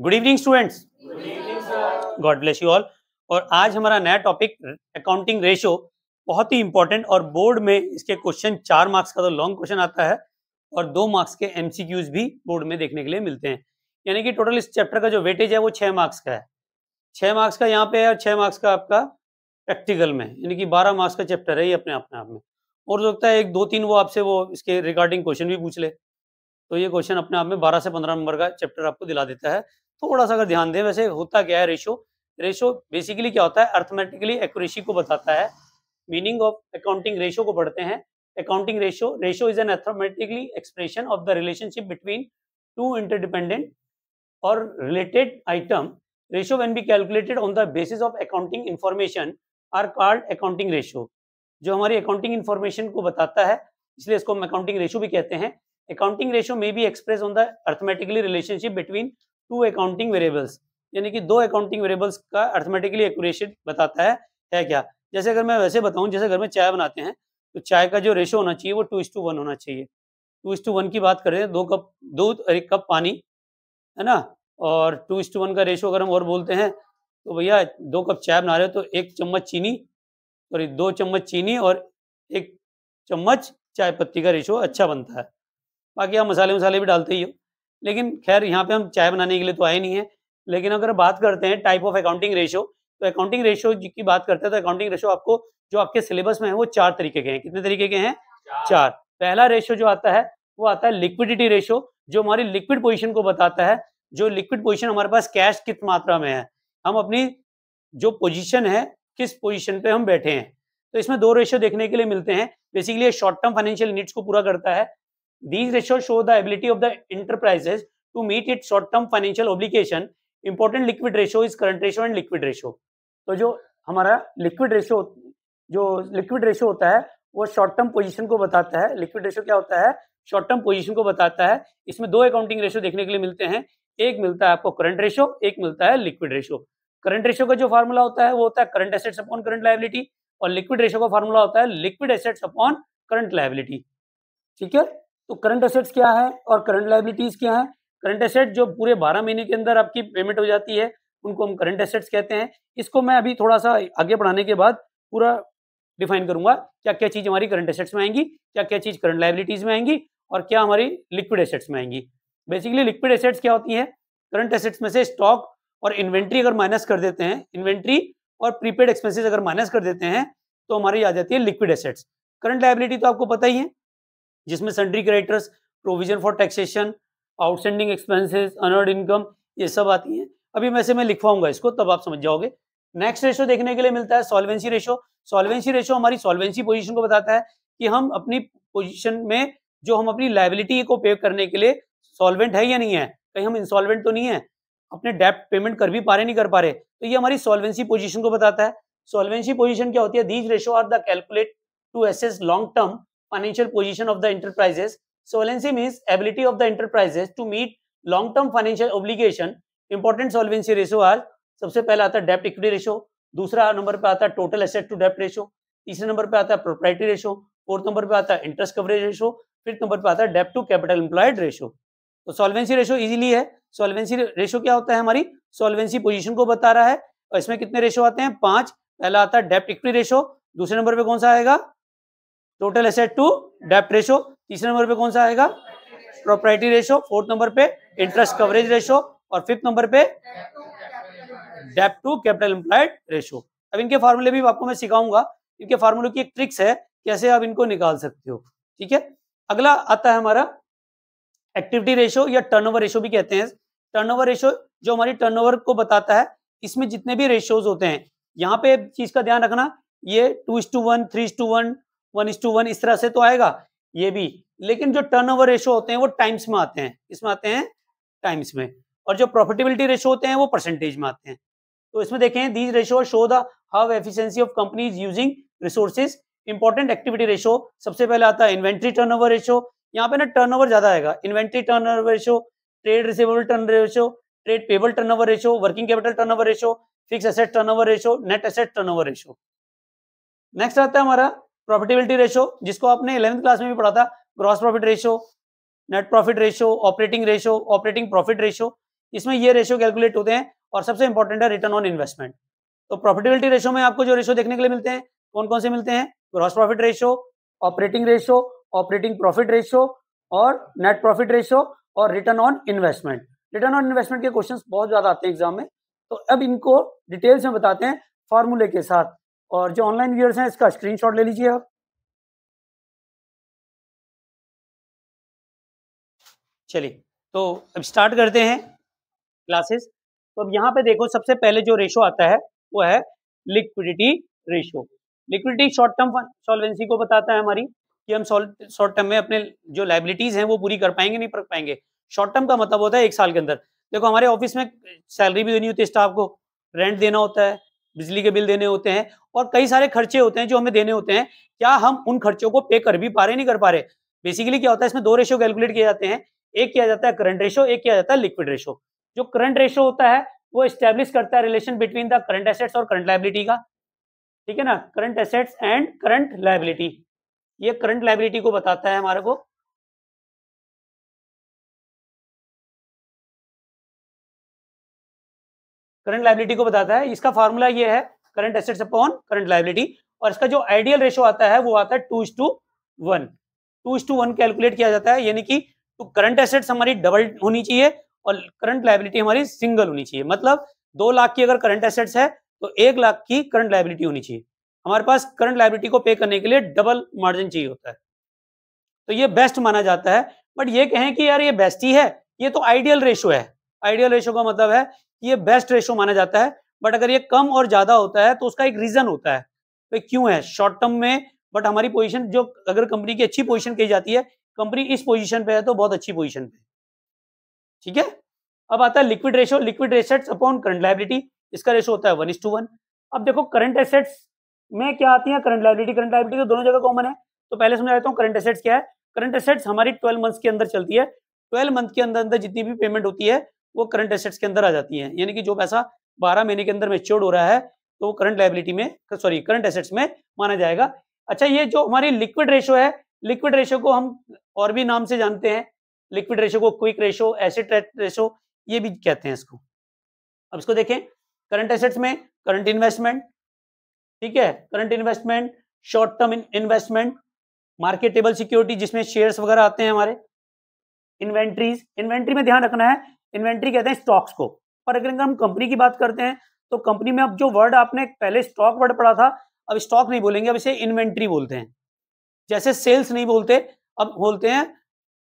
Good evening students God bless you all और आज हमारा नया टॉपिक अकाउंटिंग रेशियो बहुत ही इंपॉर्टेंट और बोर्ड में इसके क्वेश्चन चार मार्क्स का तो लॉन्ग क्वेश्चन आता है और दो मार्क्स के एमसीक्यूज भी बोर्ड में देखने के लिए मिलते हैं यानी कि टोटल इस चैप्टर का जो वेटेज है वो छः मार्क्स का है छः मार्क्स का यहाँ पे है और छः मार्क्स का आपका प्रैक्टिकल में यानी कि बारह मार्क्स का चैप्टर है ये अपने अपने आप में और जो सकता है एक दो तीन वो आपसे वो इसके रिगार्डिंग क्वेश्चन भी पूछ ले तो ये क्वेश्चन अपने आप में बारह से पंद्रह नंबर का चैप्टर आपको दिला देता है थोड़ा सा अगर ध्यान दें वैसे होता क्या है रेशो रेशो बेसिकली क्या होता है अर्थमेटिकली एक्यूरेसी को बताता है मीनिंग ऑफ अकाउंटिंग रेशो को पढ़ते हैं accounting ratio ratio is an arithmetically expression of the relationship between two interdependent और related item ratio when be calculated on the basis of accounting information are called accounting ratio जो हमारी accounting information को बताता है इसलिए इसको हम accounting ratio भी कहते हैं अकाउंटिंग रेशो में be express on the arithmetically relationship between two accounting variables यानी कि दो अकाउंटिंग वेरिएबल्स का अर्थमेटिकली एक्यूरेशन बताता है है क्या जैसे अगर मैं वैसे बताऊं जैसे घर में चाय बनाते हैं तो चाय का जो रेशो होना चाहिए वो टू इस टू वन होना चाहिए टू इस टू वन की बात करें दो कप दूध और एक कप पानी है ना और टू इस टू वन का रेशो अगर हम और बोलते हैं तो भैया दो कप चाय बना रहे हो तो एक चम्मच चीनी सॉरी दो चम्मच चीनी और एक चम्मच चाय पत्ती का रेशो अच्छा बनता है बाकी आप मसाले मसाले भी डालते ही हो लेकिन खैर यहाँ पे हम चाय बनाने के लिए तो आए नहीं है लेकिन अगर बात करते हैं टाइप ऑफ अकाउंटिंग रेशो तो अकाउंटिंग रेशो की बात करते हैं तो अकाउंटिंग रेशो आपको जो आपके सिलेबस में है वो चार तरीके के हैं कितने तरीके के हैं चार, पहला रेशो जो आता है वो आता है लिक्विडिटी रेशो जो हमारी लिक्विड पोजिशन को बताता है जो लिक्विड पोजिशन हमारे पास कैश कित मात्रा में है हम अपनी जो पोजिशन है किस पोजिशन पे हम बैठे हैं तो इसमें दो रेशो देखने के लिए मिलते हैं basically short term financial needs को पूरा करता है These ratios show the ability of the enterprises to meet its short-term financial obligation. Important liquid ratio is current ratio and liquid ratio. तो जो हमारा लिक्विड रेशियो जो लिक्विड रेशियो होता है वो शॉर्ट टर्म पोजीशन को बताता है लिक्विड रेशियो क्या होता है शॉर्ट टर्म पोजीशन को बताता है इसमें दो अकाउंटिंग रेशियो देखने के लिए मिलते हैं एक मिलता है आपको करंट रेशियो एक मिलता है लिक्विड रेशियो करंट रेशियो का जो फार्मूला होता है वो होता है current assets upon current liability और लिक्विड रेशियो का फार्मूला होता है liquid assets upon current liability ठीक है तो करंट असेट्स क्या है और करंट लाइबिलिटीज क्या है करंट एसेट जो पूरे बारह महीने के अंदर आपकी पेमेंट हो जाती है उनको हम करंट एसेट्स कहते हैं इसको मैं अभी थोड़ा सा आगे बढ़ाने के बाद पूरा डिफाइन करूंगा क्या क्या चीज़ हमारी करंट एसेट्स में आएंगी क्या क्या चीज़ करंट लाइबिलिटीज में आएंगी और क्या हमारी लिक्विड एसेट्स में आएंगी बेसिकली लिक्विड एसेट्स क्या होती है करंट एसेट्स में से स्टॉक और इन्वेंट्री अगर माइनस कर देते हैं इन्वेंट्री और प्रीपेड एक्सपेंसेस अगर माइनस कर देते हैं तो हमारी आ जाती है लिक्विड एसेट्स करंट लाइबिलिटी तो आपको पता ही है जिसमें sundry creditors provision for taxation outstanding expenses unearned income ये सब आती हैं अभी मैं से मैं लिखवाऊंगा इसको तब आप समझ जाओगे नेक्स्ट रेशो देखने के लिए मिलता है सॉल्वेंसी रेशो सॉल्वेंसी रेशो हमारी सॉल्वेंसी पोजिशन को बताता है कि हम अपनी पोजिशन में जो हम अपनी लाइबिलिटी को पे करने के लिए सॉल्वेंट है या नहीं है कहीं हम इंसॉल्वेंट तो नहीं है अपने डेप्ट पेमेंट कर भी पा रहे नहीं कर पा रहे तो ये हमारी सॉल्वेंसी पोजीशन को बताता है सॉल्वेंसी पोजीशन क्या होती है these ratio are the calculate to assess long term financial position of the enterprises. Solvency means ability of the enterprises to meet long-term financial obligation. Important solvency ratio आज सबसे पहला आता है डेप्ट इक्विटी रेशो दूसरा नंबर पे आता है टोटल एसेट टू डेप्ट रेशो तीसरे नंबर पे आता है प्रोपर्टी रेशो फोर्थ नंबर पे आता है interest coverage ratio fifth number पे आता तो है डेप्ट टू कैपिटल एम्प्लॉयड रेशो तो सॉल्वेंसी रेशो इजीली है सॉल्वेंसी रेशो क्या होता है हमारी सॉल्वेंसी पोजीशन को बता रहा है और इसमें कितने रेशो आते हैं पांच पहला आता है डेप्ट इक्विटी रेशो दूसरे नंबर पे कौन सा आएगा टोटल एसेट टू डेप्ट रेशो तीसरे नंबर पे कौन सा आएगा प्रॉपर्टी रेशो फोर्थ नंबर पे इंटरेस्ट कवरेज रेशो और फिफ्थ नंबर पे debt to capital employed ratio अब इनके फार्मूले भी आपको मैं सिखाऊंगा इनके फार्मूले की एक ट्रिक्स है कैसे आप इनको निकाल सकते हो ठीक है अगला आता है हमारा एक्टिविटी रेशो या टर्नओवर रेशो भी कहते हैं टर्नओवर रेशो जो हमारी टर्नओवर को बताता है इसमें जितने भी रेशोज होते हैं यहाँ पे चीज का ध्यान रखना ये two is to one three is to one one is to one इस तरह से तो आएगा ये भी लेकिन जो टर्नओवर रेशो होते हैं वो टाइम्स में आते हैं इसमें आते हैं टाइम्स में और जो प्रॉफिटेबिलिटी रेशो होते हैं वो परसेंटेज में आते हैं तो इसमें देखें these ratio show the how efficiency of companies using resources important activity ratio सबसे पहले आता है इन्वेंट्री टर्नओवर रेशो यहाँ पे ना टर्नओवर ज्यादा आएगा inventory turnover ratio trade receivable turn ratio trade payable turnover ratio working capital turnover ratio fix asset turnover ratio net asset turnover ratio next आता है हमारा प्रॉफिटेबिलिटी रेशो जिसको आपने इलेवंथ क्लास में भी पढ़ा था gross profit ratio net profit ratio operating ratio operating profit ratio इसमें ये रेशो कैलकुलेट होते हैं और सबसे इंपॉर्टेंट है रिटर्न ऑन इन्वेस्टमेंट तो प्रॉफिटेबिलिटी रेशो में आपको जो रेशो देखने के लिए मिलते हैं कौन कौन से मिलते हैं gross profit ratio operating ratio operating profit ratio और नेट प्रॉफिट रेशो और return on investment return on investment के क्वेश्चन बहुत ज्यादा आते हैं एग्जाम में तो अब इनको डिटेल्स में बताते हैं फॉर्मूले के साथ और जो ऑनलाइन व्यूअर्स हैं इसका स्क्रीनशॉट ले लीजिए आप चलिए तो अब स्टार्ट करते हैं क्लासेस तो अब यहाँ पे देखो सबसे पहले जो रेशो आता है वो है liquidity ratio liquidity short term solvency को बताता है हमारी कि हम शॉर्ट टर्म में अपने जो लाइबिलिटीज हैं वो पूरी कर पाएंगे नहीं कर पाएंगे शॉर्ट टर्म का मतलब होता है एक साल के अंदर देखो हमारे ऑफिस में सैलरी भी देनी होती है स्टाफ को रेंट देना होता है बिजली के बिल देने होते हैं और कई सारे खर्चे होते हैं जो हमें देने होते हैं क्या हम उन खर्चों को पे कर भी पा रहे नहीं कर पा रहे बेसिकली क्या होता है इसमें दो रेशो कैलकुलेट किए जाते हैं एक किया जाता है करंट रेशो एक किया जाता है लिक्विड रेशो जो करंट रेशो होता है वो स्टेब्लिश करता है relation between the current assets और करंट लाइबिलिटी का ठीक है ना current assets and current liability ये करंट लाइबिलिटी को बताता है हमारे को करंट लाइबिलिटी को बताता है इसका फॉर्मूला ये है current assets upon current liability और इसका जो आइडियल रेशो आता है वो आता है two is to one two is to one calculate किया जाता है यानी कि तो करंट एसेट्स हमारी डबल होनी चाहिए और करंट लाइबिलिटी हमारी सिंगल होनी चाहिए मतलब दो लाख की अगर करंट एसेट्स है तो एक लाख की करंट लाइबिलिटी होनी चाहिए हमारे पास करंट लाइबिलिटी को पे करने के लिए डबल मार्जिन चाहिए होता है तो ये बेस्ट माना जाता है बट ये कहें कि यार ये बेस्ट ही है ये तो आइडियल रेशो है आइडियल रेशो का मतलब है ये बेस्ट रेशो माना जाता है बट अगर ये कम और ज्यादा होता है तो उसका एक रीजन होता है तो क्यों है शॉर्ट टर्म में बट हमारी पोजीशन जो अगर कंपनी की अच्छी पोजीशन कही जाती है कंपनी इस पोजीशन पे है तो बहुत अच्छी पोजीशन पे ठीक है अब आता है liquid ratio liquid assets upon current liability इसका रेशो होता है वन इज टू वन अब देखो करंट एसेट्स में क्या आती है करंट लाइबिलिटी करंट लाइबिलिटी तो दोनों जगह कॉमन है तो पहले समझा देता हूँ करंट एसेट्स क्या है करंट एसेट्स हमारी ट्वेल्व मंथ्स के अंदर चलती है ट्वेल्व मंथ के अंदर अंदर जितनी भी पेमेंट होती है वो करंट एसेट्स के अंदर आ जाती हैं यानी कि जो पैसा बारह महीने के अंदर मेच्योर्ड हो रहा है तो वो करंट लाइबिलिटी में सॉरी करंट एसेट्स में माना जाएगा अच्छा ये जो हमारी लिक्विड रेशो है लिक्विड रेशो को हम और भी नाम से जानते हैं लिक्विड रेशो को क्विक रेशो एसिड रेशो ये भी कहते हैं इसको अब इसको देखें करंट एसेट्स में करंट इन्वेस्टमेंट ठीक है current investment short term investment marketable security जिसमें शेयर्स वगैरह आते हैं हमारे इन्वेंट्रीज इन्वेंट्री में ध्यान रखना है इन्वेंट्री कहते हैं स्टॉक्स को पर अगर हम कंपनी की बात करते हैं तो कंपनी में अब जो वर्ड आपने पहले स्टॉक वर्ड पढ़ा था अब स्टॉक नहीं बोलेंगे अब इसे इन्वेंट्री बोलते हैं जैसे सेल्स नहीं बोलते अब बोलते हैं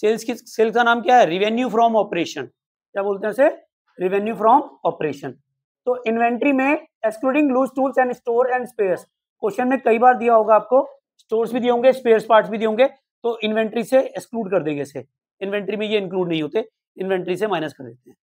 सेल्स की सेल्स का नाम क्या है रिवेन्यू फ्रॉम ऑपरेशन क्या बोलते हैं उसे रिवेन्यू फ्रॉम ऑपरेशन तो इन्वेंट्री में excluding loose tools and store and spares question में कई बार दिया होगा आपको स्टोर्स भी दिए होंगे स्पेयर पार्ट्स भी दिए होंगे तो इन्वेंट्री से एक्सक्लूड कर देंगे इसे इन्वेंट्री में ये इंक्लूड नहीं होते इन्वेंट्री से माइनस कर देते हैं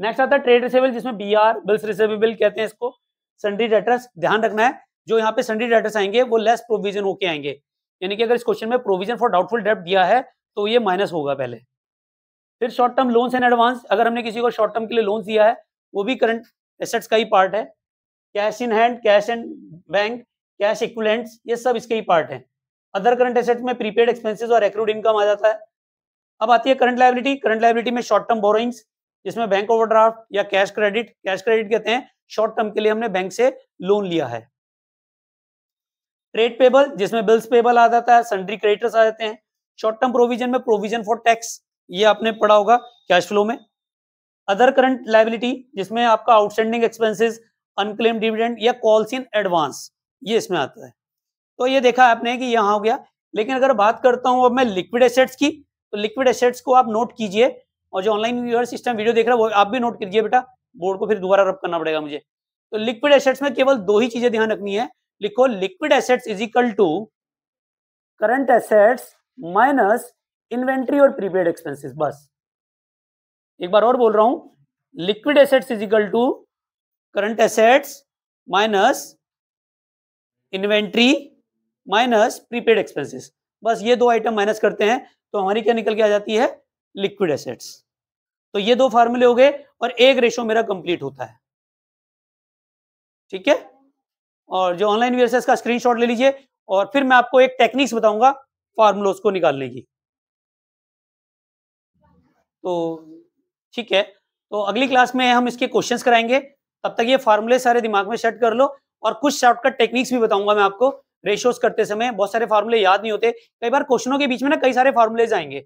नेक्स्ट आता है ट्रेड रिसेबल जिसमें बी आर बिल्स रिसेबल कहते हैं इसको सन्डी डेटर्स ध्यान रखना है जो यहाँ पे सन्डी डेटर्स आएंगे वो लेस प्रोविजन होके आएंगे यानी कि अगर इस क्वेश्चन में प्रोविजन फॉर डाउटफुल डेट दिया है तो ये माइनस होगा पहले फिर short term loans and advance अगर हमने किसी को शॉर्ट टर्म के लिए लोन्स दिया है वो भी करंट एसेट्स का ही पार्ट है cash in hand cash and bank cash equivalents ये सब इसके ही पार्ट है अदर करंट एसेट्स में प्रीपेड एक्सपेंसेस और एक्रूड इनकम आ जाता है अब आती है करंट लाइबिलिटी करंट लाइबिलिटी में शॉर्ट टर्म बोरोइंग्स जिसमें बैंक ओवरड्राफ्ट या कैश क्रेडिट कैश क्रेडिट कहते हैं शॉर्ट टर्म के लिए हमने बैंक से लोन लिया है ट्रेड पेबल जिसमें बिल्स पेबल आ जाता है सन्ड्री क्रेडिटर्स आ जाते हैं शॉर्ट टर्म प्रोविजन में प्रोविजन फॉर टैक्स ये आपने पढ़ा होगा कैश फ्लो में अदर करंट लाइबिलिटी जिसमें आपका आउटस्टैंडिंग एक्सपेंसेस अनक्लेम डिविडेंड या कॉल्स इन एडवांस ये इसमें आता है तो ये देखा आपने कि यहाँ हो गया लेकिन अगर बात करता हूं अब मैं लिक्विड एसेट्स की तो लिक्विड एसेट्स को आप नोट कीजिए और जो ऑनलाइन व्यूअर्स इस टाइम वीडियो देख रहा है वो आप भी नोट कीजिए बेटा बोर्ड को फिर दोबारा रब करना पड़ेगा मुझे तो लिक्विड एसेट्स में केवल दो ही चीजें ध्यान रखनी है लिखो liquid assets is equal to current assets minus inventory और प्रीपेड एक्सपेंसेस बस एक बार और बोल रहा हूं liquid assets is equal to current assets minus inventory minus prepaid expenses बस ये दो आइटम माइनस करते हैं तो हमारी क्या निकल के आ जाती है लिक्विड एसेट्स तो ये दो फार्मूले हो गए और एक रेशो मेरा कंप्लीट होता है ठीक है और जो ऑनलाइन वीएसएस का स्क्रीनशॉट ले लीजिए और फिर मैं आपको एक टेक्निक्स बताऊंगा फार्मूलोज को निकालने की तो ठीक है तो अगली क्लास में हम इसके क्वेश्चंस कराएंगे तब तक ये फार्मूले सारे दिमाग में सेट कर लो और कुछ शॉर्टकट टेक्निक्स भी बताऊंगा मैं आपको रेशियोज करते समय बहुत सारे फार्मूले याद नहीं होते कई बार क्वेश्चनों के बीच में ना कई सारे फॉर्मूलेज आएंगे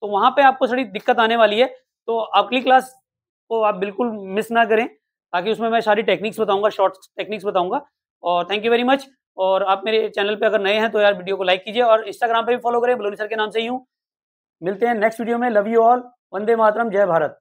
तो वहां पे आपको थोड़ी दिक्कत आने वाली है तो अगली क्लास को आप बिल्कुल मिस ना करें ताकि उसमें मैं सारी टेक्निक्स बताऊंगा शॉर्ट टेक्निक्स बताऊंगा और थैंक यू वेरी मच और आप मेरे चैनल पर अगर नए हैं तो यार वीडियो को लाइक कीजिए और इंस्टाग्राम पर भी फॉलो करें बलोनी सर के नाम से ही हूँ मिलते हैं नेक्स्ट वीडियो में लव यू ऑल वंदे मातरम जय भारत